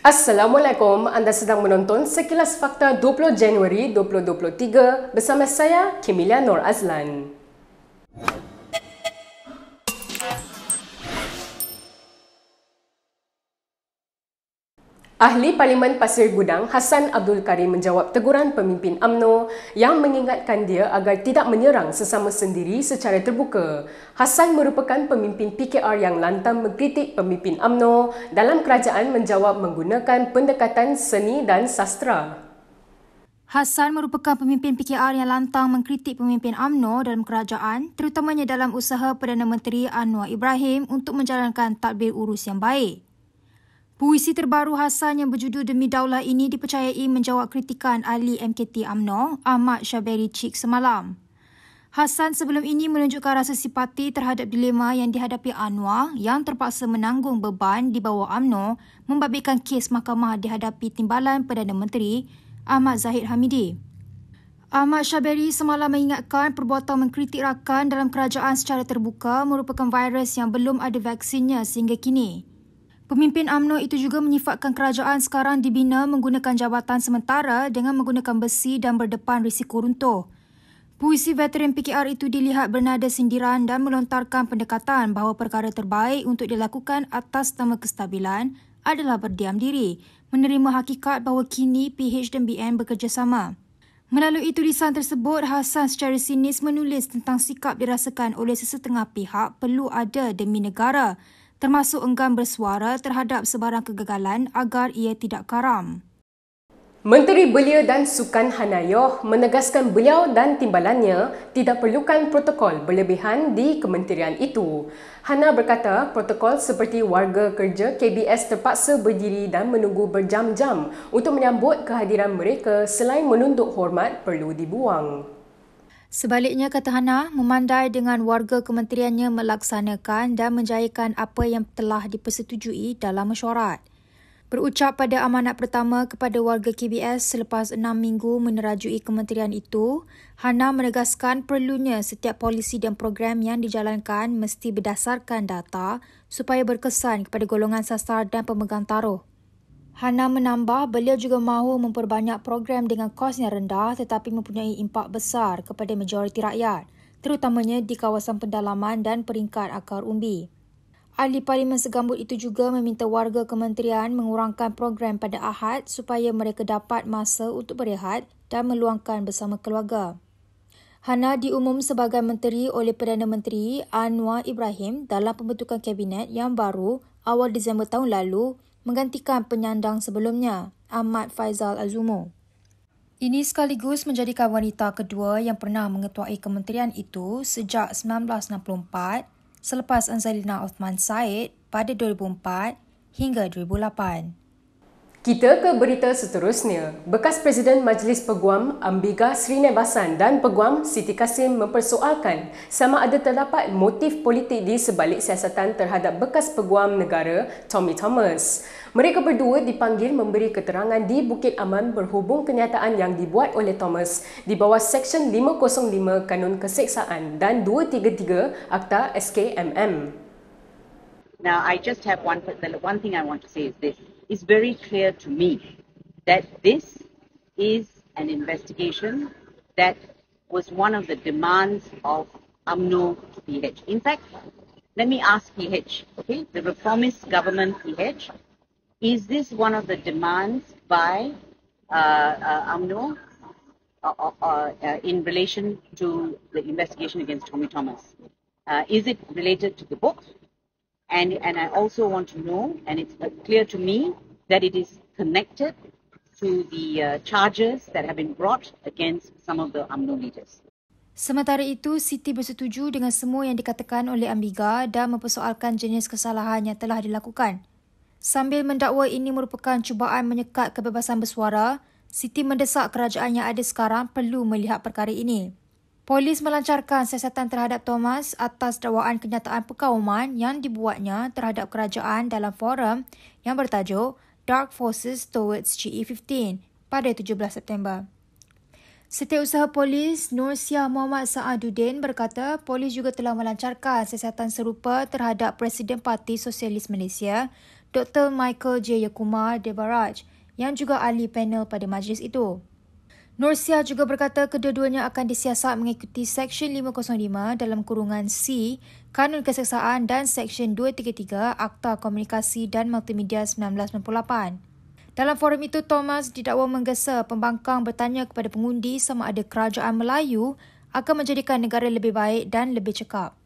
Assalamualaikum, anda sedang menonton Sekilas Fakta 20 Januari 2023 bersama saya, Kimilia Nor Azlan. Ahli Parlimen Pasir Gudang Hassan Abdul Karim menjawab teguran pemimpin AMNO yang mengingatkan dia agar tidak menyerang sesama sendiri secara terbuka. Hassan merupakan pemimpin PKR yang lantang mengkritik pemimpin AMNO dalam kerajaan menjawab menggunakan pendekatan seni dan sastra. Hassan merupakan pemimpin PKR yang lantang mengkritik pemimpin AMNO dalam kerajaan terutamanya dalam usaha Perdana Menteri Anwar Ibrahim untuk menjalankan tadbir urus yang baik. Puisi terbaru Hassan yang berjudul Demi Daulah ini dipercayai menjawab kritikan ahli MKT Amno Ahmad Shaberi Cik semalam. Hassan sebelum ini menunjukkan rasa simpati terhadap dilema yang dihadapi Anwar yang terpaksa menanggung beban di bawah Amno, membabitkan kes mahkamah dihadapi timbalan Perdana Menteri Ahmad Zahid Hamidi. Ahmad Shaberi semalam mengingatkan perbuatan mengkritik rakan dalam kerajaan secara terbuka merupakan virus yang belum ada vaksinnya sehingga kini. Pemimpin AMNO itu juga menyifatkan kerajaan sekarang dibina menggunakan jabatan sementara dengan menggunakan besi dan berdepan risiko runtuh. Puisi veteran PKR itu dilihat bernada sindiran dan melontarkan pendekatan bahawa perkara terbaik untuk dilakukan atas nama kestabilan adalah berdiam diri, menerima hakikat bahawa kini PH dan BN bekerjasama. Melalui tulisan tersebut, Hassan secara sinis menulis tentang sikap dirasakan oleh sesetengah pihak perlu ada demi negara termasuk enggan bersuara terhadap sebarang kegagalan agar ia tidak karam. Menteri Belia dan Sukan Hanayoh menegaskan beliau dan timbalannya tidak perlukan protokol berlebihan di kementerian itu. Hana berkata protokol seperti warga kerja KBS terpaksa berdiri dan menunggu berjam-jam untuk menyambut kehadiran mereka selain menunduk hormat perlu dibuang. Sebaliknya, kata Hana, memandai dengan warga kementeriannya melaksanakan dan menjayakan apa yang telah dipersetujui dalam mesyuarat. Berucap pada amanat pertama kepada warga KBS selepas enam minggu menerajui kementerian itu, Hana menegaskan perlunya setiap polisi dan program yang dijalankan mesti berdasarkan data supaya berkesan kepada golongan sasar dan pemegang taruh. Hana menambah beliau juga mahu memperbanyak program dengan kos yang rendah tetapi mempunyai impak besar kepada majoriti rakyat, terutamanya di kawasan pendalaman dan peringkat akar umbi. Ahli Parlimen Segambut itu juga meminta warga kementerian mengurangkan program pada Ahad supaya mereka dapat masa untuk berehat dan meluangkan bersama keluarga. Hana diumum sebagai menteri oleh Perdana Menteri Anwar Ibrahim dalam pembentukan kabinet yang baru awal Disember tahun lalu menggantikan penyandang sebelumnya, Ahmad Faizal Azumo. Ini sekaligus menjadikan wanita kedua yang pernah mengetuai kementerian itu sejak 1964 selepas Anzalina Osman Said pada 2004 hingga 2008. Kita ke berita seterusnya. Bekas Presiden Majlis Peguam Ambiga Srinivasan dan Peguam Siti Kasim mempersoalkan sama ada terdapat motif politik di sebalik siasatan terhadap bekas Peguam Negara Tommy Thomas. Mereka berdua dipanggil memberi keterangan di Bukit Aman berhubung kenyataan yang dibuat oleh Thomas di bawah Seksyen 505 Kanun Keseksaan dan 233 Akta SKMM. Now I just have one, one thing I want to say is this. it's very clear to me that this is an investigation that was one of the demands of AMNO PH. In fact, let me ask PH, okay, the reformist government PH, is this one of the demands by uh, uh, AMNO uh, uh, uh, uh, in relation to the investigation against Tommy Thomas? is it related to the book? and and I also want to know, and it's clear to me that it is connected to the uh, charges that have been brought against some of the UMNO leaders. Sementara itu, Siti bersetuju dengan semua yang dikatakan oleh Ambiga dan mempersoalkan jenis kesalahan yang telah dilakukan. Sambil mendakwa ini merupakan cubaan menyekat kebebasan bersuara, Siti mendesak kerajaan yang ada sekarang perlu melihat perkara ini. Polis melancarkan siasatan terhadap Thomas atas dakwaan kenyataan pekauman yang dibuatnya terhadap kerajaan dalam forum yang bertajuk Dark Forces Towards GE15 pada 17 September. Setiausaha polis Nur Syah Muhammad Saaduddin berkata polis juga telah melancarkan siasatan serupa terhadap Presiden Parti Sosialis Malaysia Dr. Michael J. Yakumar Debaraj yang juga ahli panel pada majlis itu. Norsia juga berkata kedua-duanya akan disiasat mengikuti Seksyen 505 dalam kurungan C Kanun Keseksaan dan Seksyen 233 Akta Komunikasi dan Multimedia 1998. Dalam forum itu, Thomas didakwa menggesa pembangkang bertanya kepada pengundi sama ada kerajaan Melayu akan menjadikan negara lebih baik dan lebih cekap.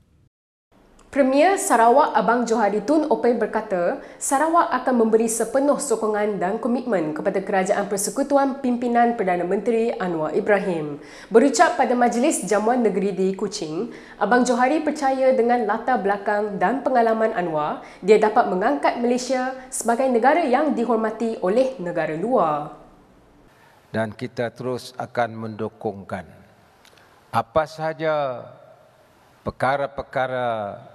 Premier Sarawak Abang Johari Tun Open berkata, Sarawak akan memberi sepenuh sokongan dan komitmen kepada Kerajaan Persekutuan Pimpinan Perdana Menteri Anwar Ibrahim. Berucap pada Majlis Jamuan Negeri di Kuching, Abang Johari percaya dengan latar belakang dan pengalaman Anwar, dia dapat mengangkat Malaysia sebagai negara yang dihormati oleh negara luar. Dan kita terus akan mendukungkan apa sahaja perkara-perkara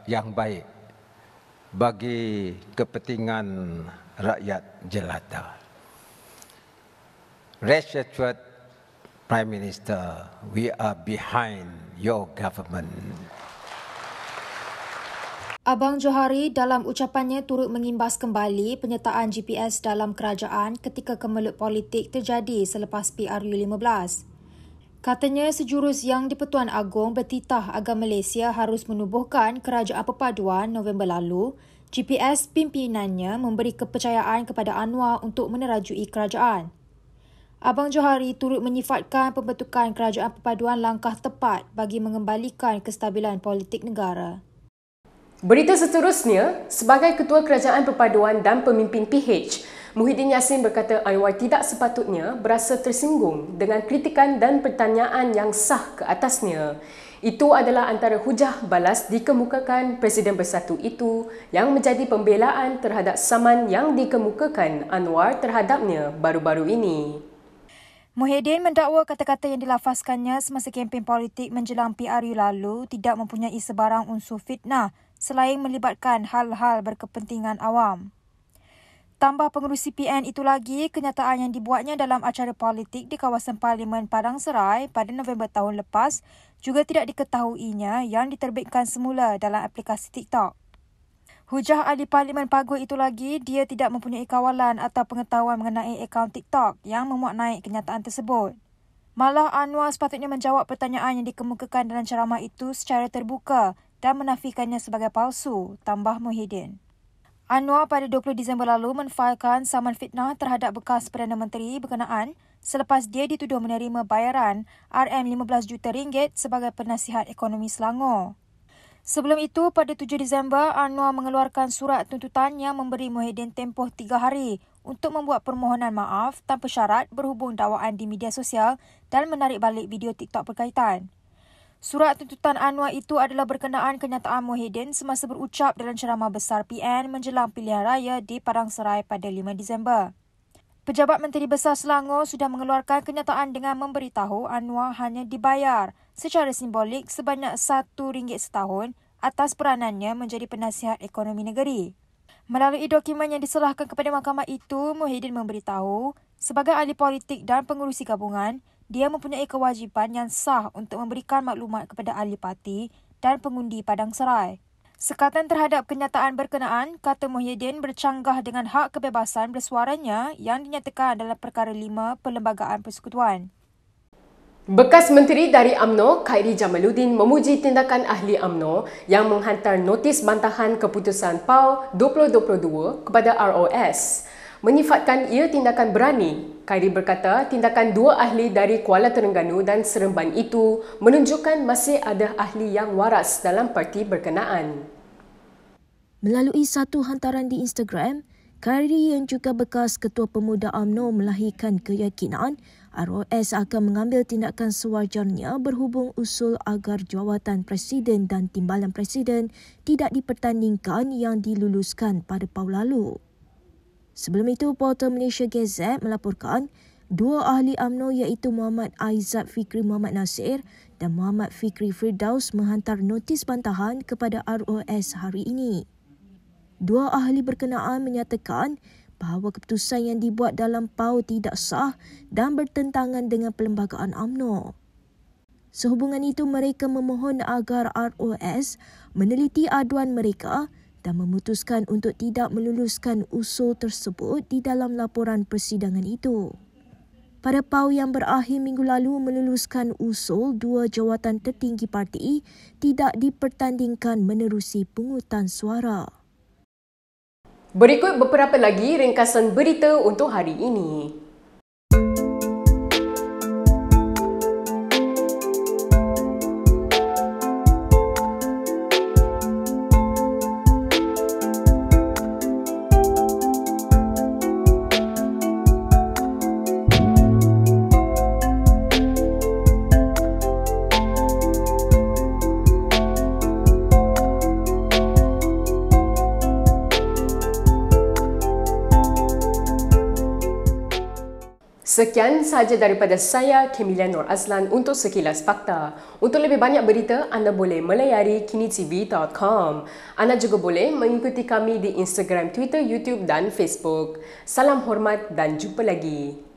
yang baik bagi kepentingan rakyat jelata. Rest Prime Minister, we are behind your government. Abang Johari dalam ucapannya turut mengimbas kembali penyertaan GPS dalam kerajaan ketika kemelut politik terjadi selepas PRU Katanya sejurus yang di-Pertuan Agong bertitah agar Malaysia harus menubuhkan kerajaan perpaduan November lalu, GPS pimpinannya memberi kepercayaan kepada Anwar untuk menerajui kerajaan. Abang Johari turut menyifatkan pembentukan kerajaan perpaduan langkah tepat bagi mengembalikan kestabilan politik negara. Berita seterusnya, sebagai Ketua Kerajaan Perpaduan dan Pemimpin PH, Muhyiddin Yassin berkata Anwar tidak sepatutnya berasa tersinggung dengan kritikan dan pertanyaan yang sah ke atasnya. Itu adalah antara hujah balas dikemukakan Presiden Bersatu itu yang menjadi pembelaan terhadap saman yang dikemukakan Anwar terhadapnya baru-baru ini. Muhyiddin mendakwa kata-kata yang dilafazkannya semasa kempen politik menjelang PRU lalu tidak mempunyai sebarang unsur fitnah selain melibatkan hal-hal berkepentingan awam. Tambah pengurusi PN itu lagi, kenyataan yang dibuatnya dalam acara politik di kawasan Parlimen Padang Serai pada November tahun lepas juga tidak diketahuinya yang diterbitkan semula dalam aplikasi TikTok. Hujah ahli Parlimen Pagu itu lagi, dia tidak mempunyai kawalan atau pengetahuan mengenai akaun TikTok yang memuat naik kenyataan tersebut. Malah Anwar sepatutnya menjawab pertanyaan yang dikemukakan dalam ceramah itu secara terbuka dan menafikannya sebagai palsu, tambah Muhyiddin. Anwar pada 20 Disember lalu menfailkan saman fitnah terhadap bekas Perdana Menteri berkenaan selepas dia dituduh menerima bayaran RM15 juta ringgit sebagai penasihat ekonomi Selangor. Sebelum itu, pada 7 Disember, Anwar mengeluarkan surat tuntutan yang memberi Muhyiddin tempoh tiga hari untuk membuat permohonan maaf tanpa syarat berhubung dakwaan di media sosial dan menarik balik video TikTok berkaitan. Surat tuntutan Anwar itu adalah berkenaan kenyataan Mohedin semasa berucap dalam ceramah besar PN menjelang pilihan raya di Padang Serai pada 5 Disember. Pejabat Menteri Besar Selangor sudah mengeluarkan kenyataan dengan memberitahu Anwar hanya dibayar secara simbolik sebanyak RM1 setahun atas peranannya menjadi penasihat ekonomi negeri. Melalui dokumen yang diserahkan kepada mahkamah itu, Mohedin memberitahu sebagai ahli politik dan pengurusi gabungan, dia mempunyai kewajipan yang sah untuk memberikan maklumat kepada ahli parti dan pengundi Padang Serai. Sekatan terhadap kenyataan berkenaan, kata Muhyiddin bercanggah dengan hak kebebasan bersuaranya yang dinyatakan dalam perkara 5 Perlembagaan Persekutuan. Bekas Menteri dari AMNO, Khairi Jamaluddin memuji tindakan ahli AMNO yang menghantar notis bantahan keputusan PAU 2022 kepada ROS menyifatkan ia tindakan berani. Khairi berkata, tindakan dua ahli dari Kuala Terengganu dan Seremban itu menunjukkan masih ada ahli yang waras dalam parti berkenaan. Melalui satu hantaran di Instagram, Khairi yang juga bekas Ketua Pemuda AMNO melahirkan keyakinan ROS akan mengambil tindakan sewajarnya berhubung usul agar jawatan presiden dan timbalan presiden tidak dipertandingkan yang diluluskan pada Pau lalu. Sebelum itu, Portal Malaysia Gazette melaporkan dua ahli AMNO iaitu Muhammad Aizat Fikri Muhammad Nasir dan Muhammad Fikri Firdaus menghantar notis bantahan kepada ROS hari ini. Dua ahli berkenaan menyatakan bahawa keputusan yang dibuat dalam PAU tidak sah dan bertentangan dengan perlembagaan AMNO. Sehubungan itu, mereka memohon agar ROS meneliti aduan mereka dan memutuskan untuk tidak meluluskan usul tersebut di dalam laporan persidangan itu. Pada PAU yang berakhir minggu lalu meluluskan usul dua jawatan tertinggi parti tidak dipertandingkan menerusi pungutan suara. Berikut beberapa lagi ringkasan berita untuk hari ini. Sekian sahaja daripada saya, Camilla Nur Azlan untuk sekilas fakta. Untuk lebih banyak berita, anda boleh melayari kinitv.com. Anda juga boleh mengikuti kami di Instagram, Twitter, YouTube dan Facebook. Salam hormat dan jumpa lagi.